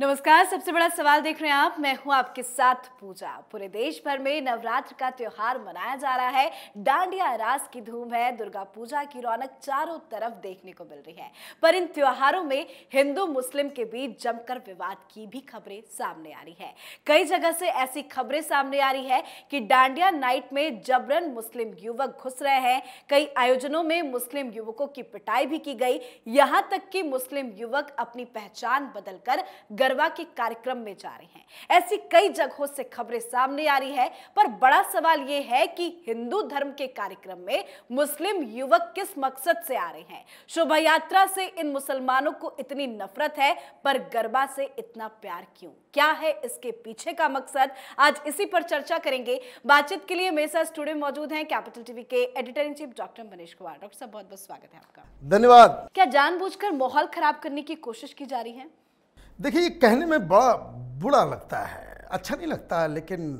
नमस्कार सबसे बड़ा सवाल देख रहे हैं आप मैं हूं आपके साथ पूजा पूरे देश भर में नवरात्र का त्योहार मनाया जा रहा है डांडिया रास की धूम है दुर्गा पूजा की रौनक चारों तरफ देखने को मिल रही है पर इन त्योहारों में हिंदू मुस्लिम के बीच जमकर विवाद की भी खबरें सामने आ रही है कई जगह से ऐसी खबरें सामने आ रही है कि डांडिया नाइट में जबरन मुस्लिम युवक घुस रहे हैं कई आयोजनों में मुस्लिम युवकों की पिटाई भी की गई यहाँ तक कि मुस्लिम युवक अपनी पहचान बदलकर गरबा के कार्यक्रम में जा रहे हैं ऐसी कई जगहों से खबरें सामने आ रही है पर बड़ा सवाल यह है कि हिंदू धर्म के कार्यक्रम में मुस्लिम युवक किस मकसद से आ रहे हैं शोभा यात्रा से इन मुसलमानों को इतनी नफरत है पर गरबा से इतना प्यार क्यों क्या है इसके पीछे का मकसद आज इसी पर चर्चा करेंगे बातचीत के लिए मेरे साथ स्टूडियो मौजूद हैं कैपिटल टीवी के editor in chief doctor Manish Kumar doctor साहब बहुत बहुत स्वागत है आपका धन्यवाद क्या जानबूझकर माहौल खराब करने की कोशिश की जा रही है देखिए ये कहने में बड़ा बुरा लगता है अच्छा नहीं लगता है लेकिन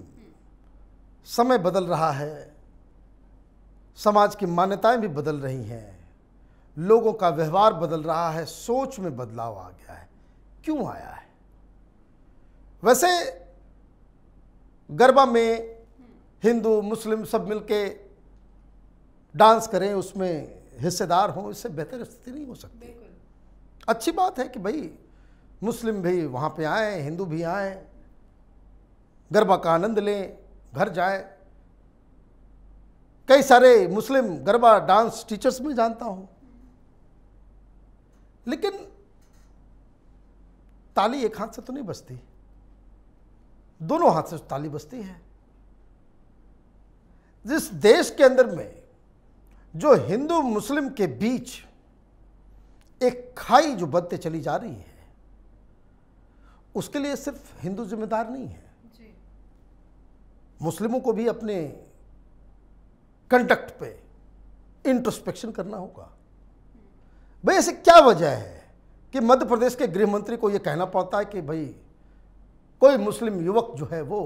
समय बदल रहा है समाज की मान्यताएं भी बदल रही हैं लोगों का व्यवहार बदल रहा है सोच में बदलाव आ गया है क्यों आया है वैसे गरबा में हिंदू मुस्लिम सब मिलके डांस करें उसमें हिस्सेदार हों इससे बेहतर स्थिति नहीं हो सकती अच्छी बात है कि भाई मुस्लिम भी वहाँ पे आए हिंदू भी आए गरबा का आनंद लें घर जाए कई सारे मुस्लिम गरबा डांस टीचर्स में जानता हूँ लेकिन ताली एक हाथ से तो नहीं बजती दोनों हाथ से ताली बजती है जिस देश के अंदर में जो हिंदू मुस्लिम के बीच एक खाई जो बनते चली जा रही है उसके लिए सिर्फ हिंदू जिम्मेदार नहीं है जी। मुस्लिमों को भी अपने कंडक्ट पे इंट्रोस्पेक्शन करना होगा भाई ऐसे क्या वजह है कि मध्य प्रदेश के गृह मंत्री को यह कहना पड़ता है कि भाई कोई मुस्लिम युवक जो है वो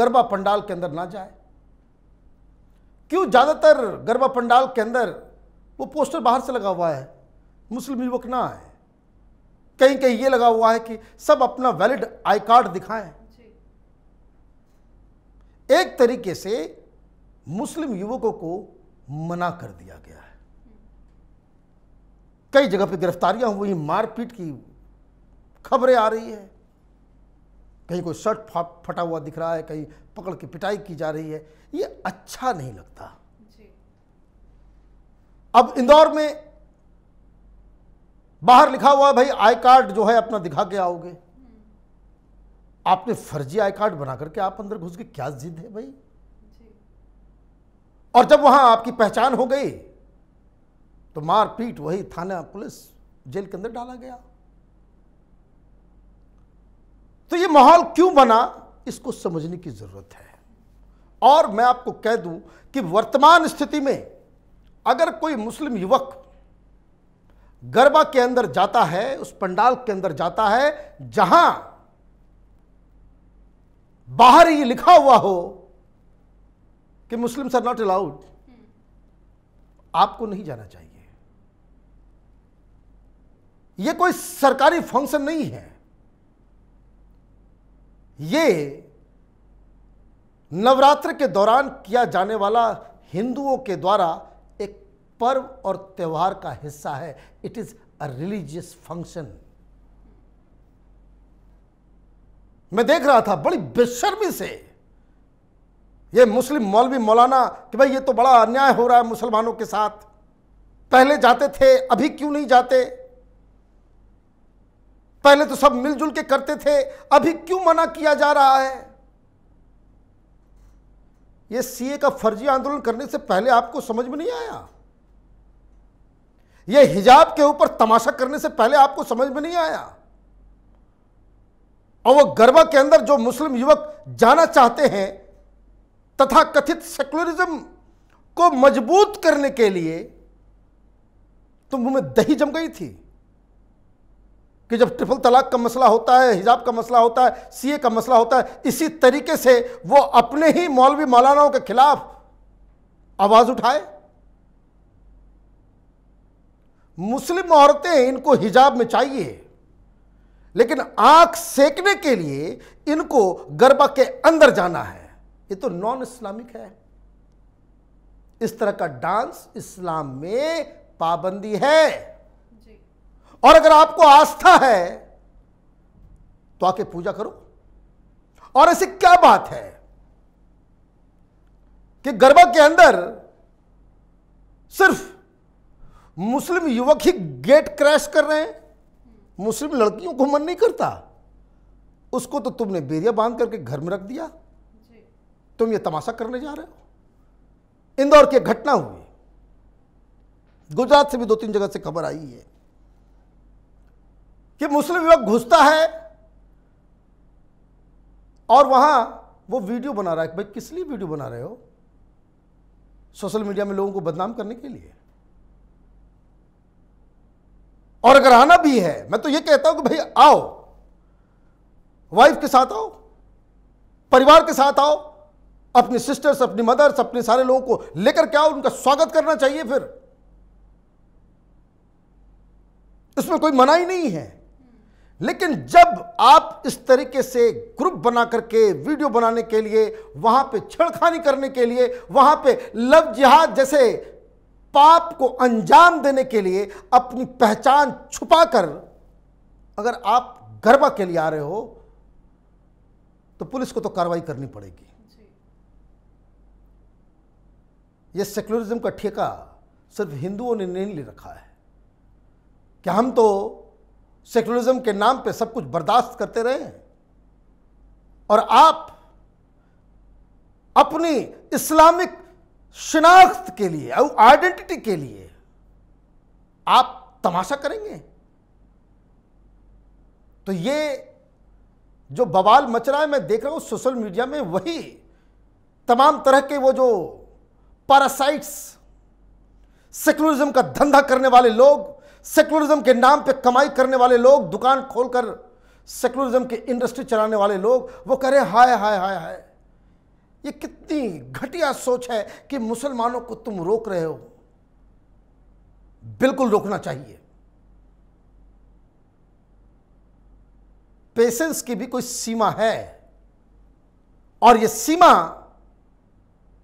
गरबा पंडाल के अंदर ना जाए क्यों ज़्यादातर गरबा पंडाल के अंदर वो पोस्टर बाहर से लगा हुआ है मुस्लिम युवक ना आए कहीं कहीं ये लगा हुआ है कि सब अपना वैलिड आई कार्ड दिखाएं एक तरीके से मुस्लिम युवकों को मना कर दिया गया है कई जगह पे गिरफ्तारियां हुई मारपीट की खबरें आ रही है कहीं कोई शर्ट फटा हुआ दिख रहा है कहीं पकड़ के पिटाई की जा रही है ये अच्छा नहीं लगता अब इंदौर में बाहर लिखा हुआ है भाई आई कार्ड जो है अपना दिखा के आओगे आपने फर्जी आई कार्ड बना करके आप अंदर घुस गए क्या जिद है भाई और जब वहां आपकी पहचान हो गई तो मारपीट वही थाना पुलिस जेल के अंदर डाला गया तो ये माहौल क्यों बना इसको समझने की जरूरत है और मैं आपको कह दूं कि वर्तमान स्थिति में अगर कोई मुस्लिम युवक गरबा के अंदर जाता है उस पंडाल के अंदर जाता है जहां बाहर ये लिखा हुआ हो कि मुस्लिम्स आर नॉट अलाउड आपको नहीं जाना चाहिए यह कोई सरकारी फंक्शन नहीं है यह नवरात्र के दौरान किया जाने वाला हिंदुओं के द्वारा पर्व और त्यौहार का हिस्सा है it is a religious function मैं देख रहा था बड़ी बेशर्मी से ये मुस्लिम मौलवी मौलाना कि भाई ये तो बड़ा अन्याय हो रहा है मुसलमानों के साथ पहले जाते थे अभी क्यों नहीं जाते पहले तो सब मिलजुल के करते थे अभी क्यों मना किया जा रहा है ये सीए का फर्जी आंदोलन करने से पहले आपको समझ में नहीं आया ये हिजाब के ऊपर तमाशा करने से पहले आपको समझ में नहीं आया और वो गरबा के अंदर जो मुस्लिम युवक जाना चाहते हैं तथा कथित सेकुलरिज्म को मजबूत करने के लिए तो मुंह में दही जम गई थी कि जब ट्रिपल तलाक का मसला होता है हिजाब का मसला होता है सीए का मसला होता है इसी तरीके से वो अपने ही मौलवी मौलानाओं के खिलाफ आवाज उठाए मुस्लिम औरतें इनको हिजाब में चाहिए लेकिन आंख सेकने के लिए इनको गरबा के अंदर जाना है ये तो नॉन इस्लामिक है इस तरह का डांस इस्लाम में पाबंदी है और अगर आपको आस्था है तो आके पूजा करो और ऐसी क्या बात है कि गरबा के अंदर सिर्फ मुस्लिम युवक ही गेट क्रैश कर रहे हैं मुस्लिम लड़कियों को मन नहीं करता उसको तो तुमने बेरिया बांध करके घर में रख दिया तुम ये तमाशा करने जा रहे हो इंदौर की घटना हुई गुजरात से भी दो तीन जगह से खबर आई है कि मुस्लिम युवक घुसता है और वहां वो वीडियो बना रहा है भाई किस लिए वीडियो बना रहे हो सोशल मीडिया में लोगों को बदनाम करने के लिए और अगर आना भी है मैं तो ये कहता हूं कि भाई आओ वाइफ के साथ आओ परिवार के साथ आओ अपनी सिस्टर्स अपनी मदर्स अपने सारे लोगों को लेकर क्या उनका स्वागत करना चाहिए फिर इसमें कोई मना ही नहीं है लेकिन जब आप इस तरीके से ग्रुप बना करके वीडियो बनाने के लिए वहां पे छेड़खानी करने के लिए वहां पे लव जिहाद जैसे पाप को अंजाम देने के लिए अपनी पहचान छुपाकर अगर आप गरबा के लिए आ रहे हो तो पुलिस को तो कार्रवाई करनी पड़ेगी यह सेक्युलरिज्म का ठेका सिर्फ हिंदुओं ने नहीं ले रखा है कि हम तो सेक्युलरिज्म के नाम पे सब कुछ बर्दाश्त करते रहे हैं और आप अपनी इस्लामिक शिनाख्त के लिए और आइडेंटिटी के लिए आप तमाशा करेंगे तो ये जो बवाल मच रहा है मैं देख रहा हूं सोशल मीडिया में वही तमाम तरह के वो जो पैरासाइट्स सेकुलरिज्म का धंधा करने वाले लोग सेकुलरिज्म के नाम पे कमाई करने वाले लोग दुकान खोलकर सेकुलरिज्म की इंडस्ट्री चलाने वाले लोग वो कह रहे हाय हाय हाय हाय ये कितनी घटिया सोच है कि मुसलमानों को तुम रोक रहे हो बिल्कुल रोकना चाहिए पेशेंस की भी कोई सीमा है और ये सीमा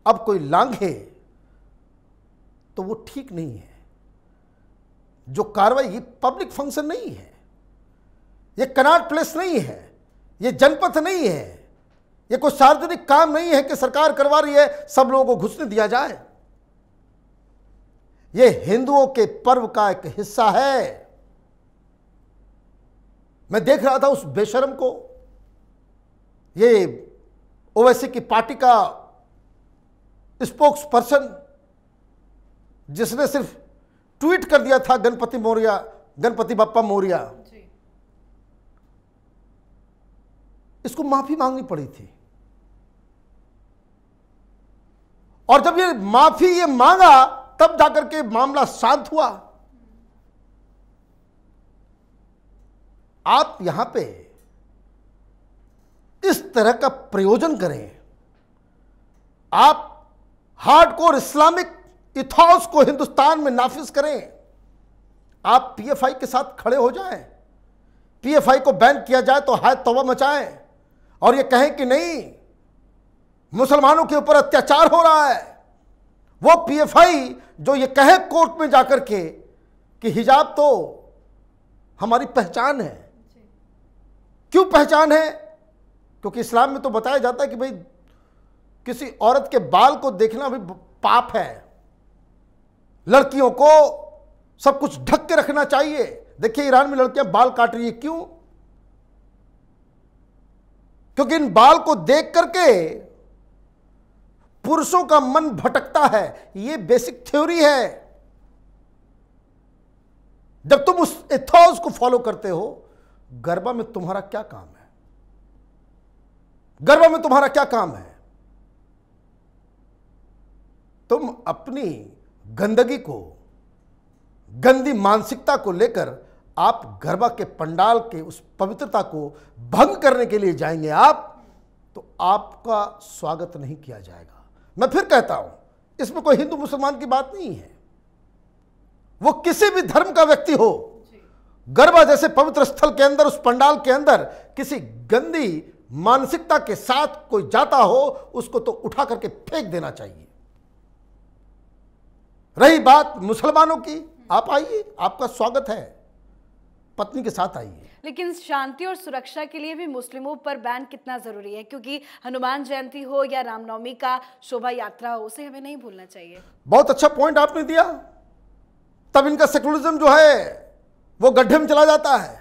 अब कोई लांघे तो वो ठीक नहीं है जो कार्रवाई ये पब्लिक फंक्शन नहीं है ये कनाट प्लेस नहीं है ये जनपथ नहीं है ये कोई सार्वजनिक काम नहीं है कि सरकार करवा रही है सब लोगों को घुसने दिया जाए ये हिंदुओं के पर्व का एक हिस्सा है मैं देख रहा था उस बेशरम को ये ओवैसी की पार्टी का स्पोक्स पर्सन जिसने सिर्फ ट्वीट कर दिया था गणपति मौर्य गणपति बापा मौर्य इसको माफी मांगनी पड़ी थी और जब ये माफी ये मांगा तब जाकर के मामला शांत हुआ आप यहां पे इस तरह का प्रयोजन करें आप हार्डकोर इस्लामिक इथॉस को हिंदुस्तान में नाफिज करें आप पीएफआई के साथ खड़े हो जाएं पीएफआई को बैन किया जाए तो हाय तोबा मचाएं और ये कहें कि नहीं मुसलमानों के ऊपर अत्याचार हो रहा है वो पीएफआई जो ये कहे कोर्ट में जाकर के कि हिजाब तो हमारी पहचान है क्यों पहचान है क्योंकि इस्लाम में तो बताया जाता है कि भाई किसी औरत के बाल को देखना भी पाप है लड़कियों को सब कुछ ढक के रखना चाहिए देखिए ईरान में लड़कियां बाल काट रही है क्यों क्योंकि इन बाल को देख करके पुरुषों का मन भटकता है ये बेसिक थ्योरी है जब तुम उस एथॉस को फॉलो करते हो गरबा में तुम्हारा क्या काम है गरबा में तुम्हारा क्या काम है तुम अपनी गंदगी को गंदी मानसिकता को लेकर आप गरबा के पंडाल के उस पवित्रता को भंग करने के लिए जाएंगे आप तो आपका स्वागत नहीं किया जाएगा मैं फिर कहता हूं इसमें कोई हिंदू मुसलमान की बात नहीं है वो किसी भी धर्म का व्यक्ति हो गरबा जैसे पवित्र स्थल के अंदर उस पंडाल के अंदर किसी गंदी मानसिकता के साथ कोई जाता हो उसको तो उठा करके फेंक देना चाहिए रही बात मुसलमानों की आप आइए आपका स्वागत है पत्नी के साथ आइए लेकिन शांति और सुरक्षा के लिए भी मुस्लिमों पर बैन कितना ज़रूरी है क्योंकि हनुमान जयंती हो या रामनवमी का शोभा यात्रा हो उसे हमें नहीं भूलना चाहिए बहुत अच्छा पॉइंट आपने दिया तब इनका सेकुलरिज्म जो है वो गड्ढे में चला जाता है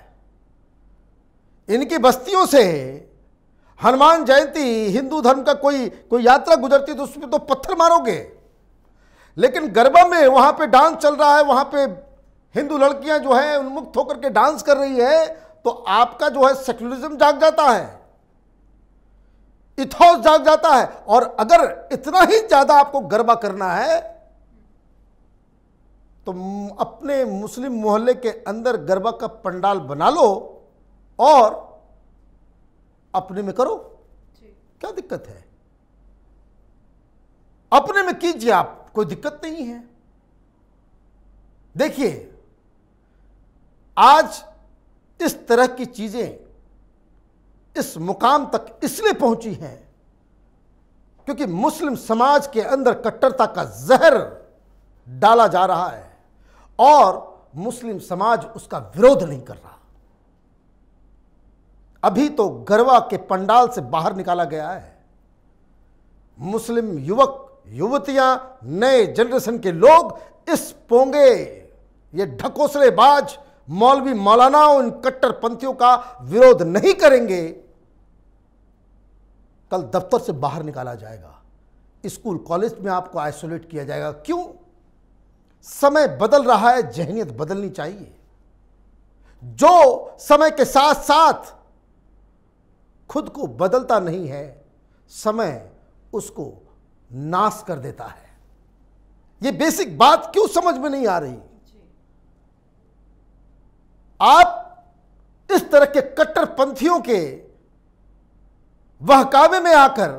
इनकी बस्तियों से हनुमान जयंती हिंदू धर्म का कोई कोई यात्रा गुजरती तो उसमें तो पत्थर मारोगे लेकिन गरबा में वहां पे डांस चल रहा है वहां पे हिंदू लड़कियां जो है उन्मुक्त होकर के डांस कर रही है तो आपका जो है सेक्युलरिज्म जाग जाता है इथोस जाग जाता है और अगर इतना ही ज्यादा आपको गरबा करना है तो अपने मुस्लिम मोहल्ले के अंदर गरबा का पंडाल बना लो और अपने में करो क्या दिक्कत है अपने में कीजिए आप कोई दिक्कत नहीं है देखिए आज इस तरह की चीज़ें इस मुकाम तक इसलिए पहुंची हैं क्योंकि मुस्लिम समाज के अंदर कट्टरता का जहर डाला जा रहा है और मुस्लिम समाज उसका विरोध नहीं कर रहा अभी तो गरवा के पंडाल से बाहर निकाला गया है मुस्लिम युवक युवतियां नए जनरेशन के लोग इस पोंगे ये ढकोसलेबाज बाज मौलवी मौलाना इन कट्टरपंथियों का विरोध नहीं करेंगे कल दफ्तर से बाहर निकाला जाएगा स्कूल कॉलेज में आपको आइसोलेट किया जाएगा क्यों समय बदल रहा है जहनीत बदलनी चाहिए जो समय के साथ साथ खुद को बदलता नहीं है समय उसको नाश कर देता है यह बेसिक बात क्यों समझ में नहीं आ रही आप इस तरह के कट्टरपंथियों के बहकावे में आकर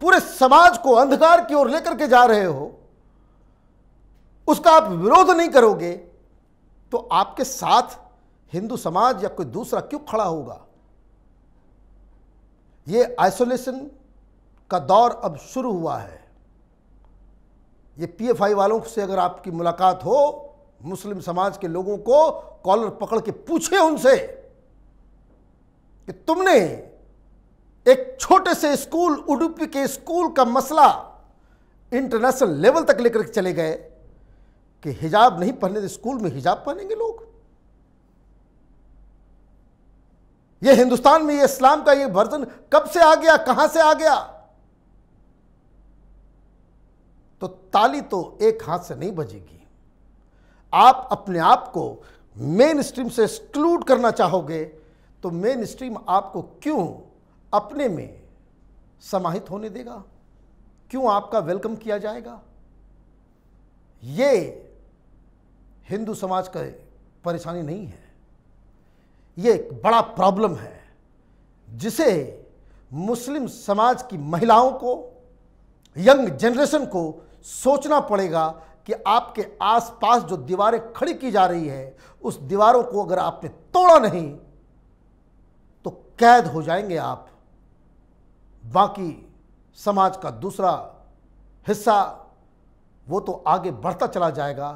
पूरे समाज को अंधकार की ओर लेकर के जा रहे हो उसका आप विरोध नहीं करोगे तो आपके साथ हिंदू समाज या कोई दूसरा क्यों खड़ा होगा यह आइसोलेशन का दौर अब शुरू हुआ है ये पीएफआई वालों से अगर आपकी मुलाकात हो मुस्लिम समाज के लोगों को कॉलर पकड़ के पूछे उनसे कि तुमने एक छोटे से स्कूल उडुपी के स्कूल का मसला इंटरनेशनल लेवल तक लेकर चले गए कि हिजाब नहीं पहने तो स्कूल में हिजाब पहनेंगे लोग ये हिंदुस्तान में ये इस्लाम का ये वर्जन कब से आ गया कहां से आ गया तो ताली तो एक हाथ से नहीं बजेगी आप अपने आप को मेन स्ट्रीम से एक्सक्लूड करना चाहोगे तो मेन स्ट्रीम आपको क्यों अपने में समाहित होने देगा क्यों आपका वेलकम किया जाएगा ये हिंदू समाज का परेशानी नहीं है ये एक बड़ा प्रॉब्लम है जिसे मुस्लिम समाज की महिलाओं को यंग जनरेशन को सोचना पड़ेगा कि आपके आसपास जो दीवारें खड़ी की जा रही है उस दीवारों को अगर आपने तोड़ा नहीं तो कैद हो जाएंगे आप बाकी समाज का दूसरा हिस्सा वो तो आगे बढ़ता चला जाएगा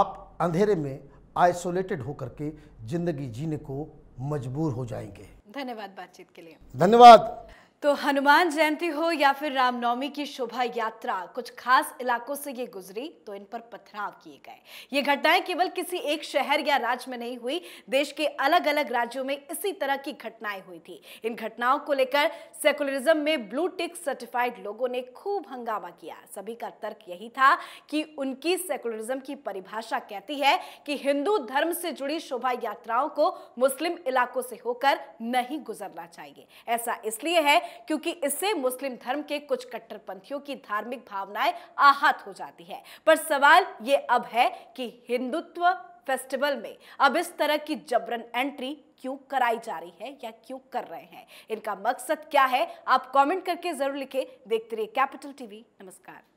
आप अंधेरे में आइसोलेटेड होकर के ज़िंदगी जीने को मजबूर हो जाएंगे धन्यवाद बातचीत के लिए धन्यवाद तो हनुमान जयंती हो या फिर रामनवमी की शोभा यात्रा कुछ खास इलाकों से ये गुजरी तो इन पर पथराव किए गए ये घटनाएं केवल किसी एक शहर या राज्य में नहीं हुई देश के अलग अलग राज्यों में इसी तरह की घटनाएं हुई थी इन घटनाओं को लेकर सेकुलरिज्म में ब्लू टिक सर्टिफाइड लोगों ने खूब हंगामा किया सभी का तर्क यही था कि उनकी सेकुलरिज्म की परिभाषा कहती है कि हिंदू धर्म से जुड़ी शोभा यात्राओं को मुस्लिम इलाकों से होकर नहीं गुजरना चाहिए ऐसा इसलिए है क्योंकि इससे मुस्लिम धर्म के कुछ कट्टरपंथियों की धार्मिक भावनाएं आहत हो जाती है पर सवाल ये अब है कि हिंदुत्व फेस्टिवल में अब इस तरह की जबरन एंट्री क्यों कराई जा रही है या क्यों कर रहे हैं इनका मकसद क्या है आप कमेंट करके जरूर लिखें देखते रहिए कैपिटल टीवी नमस्कार